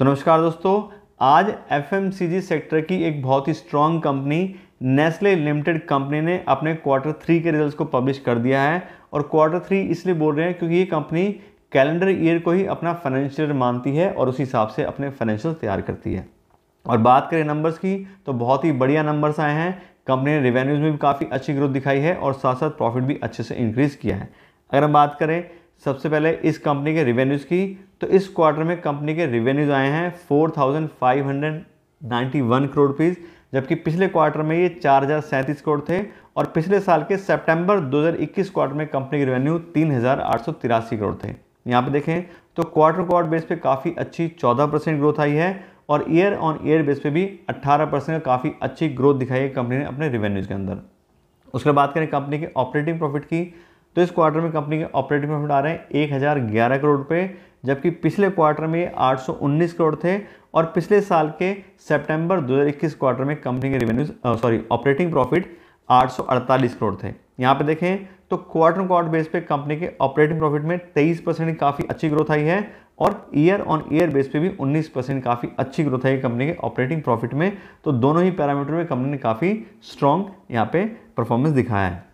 तो नमस्कार दोस्तों आज एफ सेक्टर की एक बहुत ही strong company Nestle limited company ने अपने क्वार्टर थ्री के रिजल्ट्स को पब्लिश कर दिया है और क्वार्टर थ्री इसलिए बोल रहे हैं क्योंकि ये कंपनी कैलेंडर ईयर को ही अपना फाइनेंशियल मानती है और उसी हिसाब से अपने फाइनेंशियल तैयार करती है और बात करें नंबर्स की तो बहुत ही बढ़िया नंबर्स आए हैं कंपनी ने रेवेन्यूज में भी काफ़ी अच्छी ग्रोथ दिखाई है और साथ साथ प्रॉफिट भी अच्छे से इंक्रीज़ किया है अगर हम बात करें सबसे पहले इस कंपनी के रिवेन्यूज़ की तो इस क्वार्टर में कंपनी के रिवेन्यूज़ आए हैं 4,591 करोड़ रुपीज़ जबकि पिछले क्वार्टर में ये चार करोड़ थे और पिछले साल के सितंबर इक्कीस क्वार्टर में कंपनी के रेवेन्यू तीन करोड़ थे यहाँ पर देखें तो क्वार्टर क्वार्टर बेस पर काफ़ी अच्छी चौदह परसेंट ग्रोथ आई है और ईयर ऑन ईयर बेस पे भी 18 परसेंट का काफ़ी अच्छी ग्रोथ दिखाई है कंपनी ने अपने रेवेन्यूज़ के अंदर उसके बाद करें कंपनी के ऑपरेटिंग प्रॉफिट की तो इस क्वार्टर में कंपनी के ऑपरेटिंग प्रॉफिट आ रहे हैं एक हज़ार ग्यारह करोड़ रुपये जबकि पिछले क्वार्टर में ये 819 करोड़ थे और पिछले साल के सितंबर 2021 क्वार्टर में कंपनी के revenue sorry operating profit 848 crore थे यहाँ पे देखें तो क्वार्टर क्वार्टर बेस पे कंपनी के ऑपरेटिंग प्रॉफिट में 23 परसेंट काफ़ी अच्छी ग्रोथ आई है और ईयर ऑन ईयर बेस पे भी 19 परसेंट काफ़ी अच्छी ग्रोथ आई कंपनी के ऑपरेटिंग प्रॉफिट में तो दोनों ही पैरामीटर में कंपनी ने काफ़ी स्ट्रॉन्ग यहाँ पे परफॉर्मेंस दिखाया है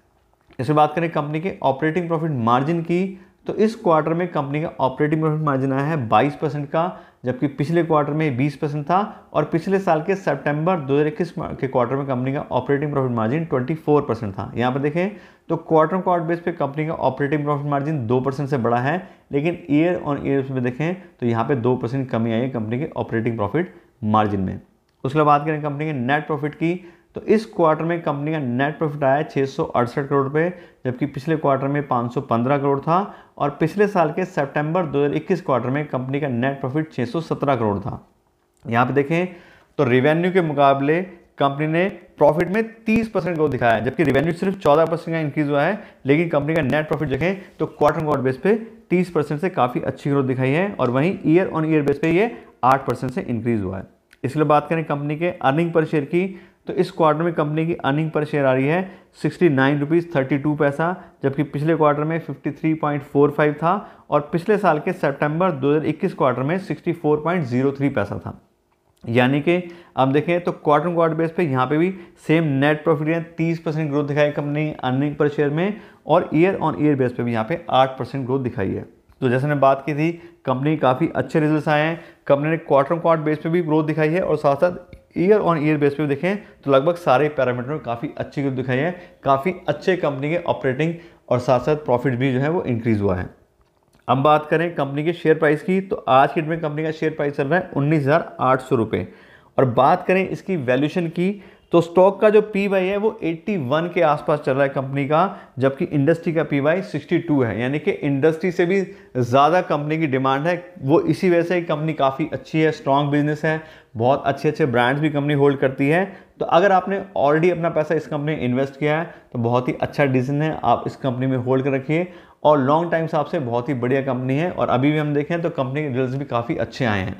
इसे बात करें कंपनी के ऑपरेटिंग प्रॉफिट मार्जिन की तो इस क्वार्टर में कंपनी का ऑपरेटिंग प्रॉफिट मार्जिन आया है 22 परसेंट का जबकि पिछले क्वार्टर में 20 परसेंट था और पिछले साल के सितंबर 2021 के क्वार्टर में कंपनी का ऑपरेटिंग प्रॉफिट मार्जिन 24 परसेंट था यहाँ पर देखें तो क्वार्टर क्वार्टर बेस पे कंपनी का ऑपरेटिंग प्रॉफिट मार्जिन 2 परसेंट से बड़ा है लेकिन ईयर ऑन ईयर में देखें तो यहाँ पर दो परसेंट कमी आई है कंपनी के ऑपरेटिंग प्रॉफिट मार्जिन में उसके बाद बात करें कंपनी के नेट प्रॉफिट की तो इस क्वार्टर में कंपनी का नेट प्रॉफिट आया छः करोड़ रुपये जबकि पिछले क्वार्टर में 515 करोड़ था और पिछले साल के सितंबर 2021 क्वार्टर में कंपनी का नेट प्रॉफिट 617 करोड़ था यहाँ पे देखें तो रेवेन्यू के मुकाबले कंपनी ने प्रॉफिट में 30 परसेंट ग्रोथ दिखाया जबकि रेवेन्यू सिर्फ 14 परसेंट का इंक्रीज हुआ है लेकिन कंपनी का नेट प्रॉफिट देखें तो क्वार्टर क्वार्टर बेस पर तीस परसेंट से काफ़ी अच्छी ग्रोथ दिखाई है और वहीं ईयर ऑन ईयर बेस पर ये आठ परसेंट से इंक्रीज हुआ है इसलिए बात करें कंपनी के अर्निंग पर शेयर की तो इस क्वार्टर में कंपनी की अर्निंग पर शेयर आ रही है sixty nine rupees thirty two पैसा जबकि पिछले क्वार्टर में fifty three point four five था और पिछले साल के सितंबर दो हज़ार इक्कीस क्वार्टर में sixty four point zero three पैसा था यानी कि अब देखें तो क्वार्टर क्वार्टर बेस पे यहाँ पे भी सेम नेट प्रॉफिट है तीस परसेंट ग्रोथ दिखाई कंपनी अर्निंग पर शेयर में और ईयर ऑन ईयर बेस पे भी यहाँ पे आठ परसेंट ग्रोथ दिखाई है तो जैसे मैंने बात की थी कंपनी काफ़ी अच्छे रिजल्ट्स आए हैं कंपनी ने क्वार्टर क्वार्टर बेस पे भी ग्रोथ दिखाई है और साथ साथ ईयर ऑन ईयर बेस पे देखें तो लगभग सारे पैरामीटर में काफ़ी अच्छी ग्रोथ दिखाई है काफ़ी अच्छे कंपनी के ऑपरेटिंग और साथ साथ प्रॉफिट भी जो है वो इंक्रीज़ हुआ है हम बात करें कंपनी के शेयर प्राइस की तो आज की डेट में कंपनी का शेयर प्राइस चल रहा है उन्नीस और बात करें इसकी वैल्यूशन की तो स्टॉक का जो पी वाई है वो 81 के आसपास चल रहा है कंपनी का जबकि इंडस्ट्री का पी वाई सिक्सटी है यानी कि इंडस्ट्री से भी ज़्यादा कंपनी की डिमांड है वो इसी वजह से कंपनी काफ़ी अच्छी है स्ट्रॉन्ग बिजनेस है बहुत अच्छे अच्छे ब्रांड्स भी कंपनी होल्ड करती है तो अगर आपने ऑलरेडी अपना पैसा इस कंपनी में इन्वेस्ट किया है तो बहुत ही अच्छा डिसीजन है आप इस कंपनी में होल्ड कर रखिए और लॉन्ग टाइम से आपसे बहुत ही बढ़िया कंपनी है और अभी भी हम देखें तो कंपनी के रिजल्ट भी काफ़ी अच्छे आए हैं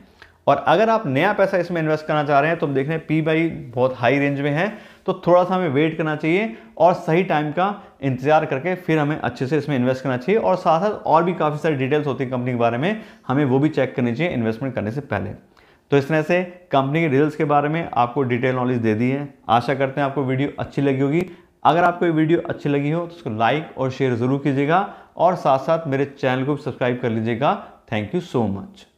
और अगर आप नया पैसा इसमें इन्वेस्ट करना चाह रहे हैं तो हम देख रहे हैं पी बाई बहुत हाई रेंज में है तो थोड़ा सा हमें वेट करना चाहिए और सही टाइम का इंतजार करके फिर हमें अच्छे से इसमें इन्वेस्ट करना चाहिए और साथ साथ और भी काफ़ी सारी डिटेल्स होती है कंपनी के बारे में हमें वो भी चेक करनी चाहिए इन्वेस्टमेंट करने से पहले तो इस तरह से कंपनी के डिटेल्स के बारे में आपको डिटेल नॉलेज दे दी है आशा करते हैं आपको वीडियो अच्छी लगी होगी अगर आपको ये वीडियो अच्छी लगी हो तो उसको लाइक और शेयर ज़रूर कीजिएगा और साथ साथ मेरे चैनल को भी सब्सक्राइब कर लीजिएगा थैंक यू सो मच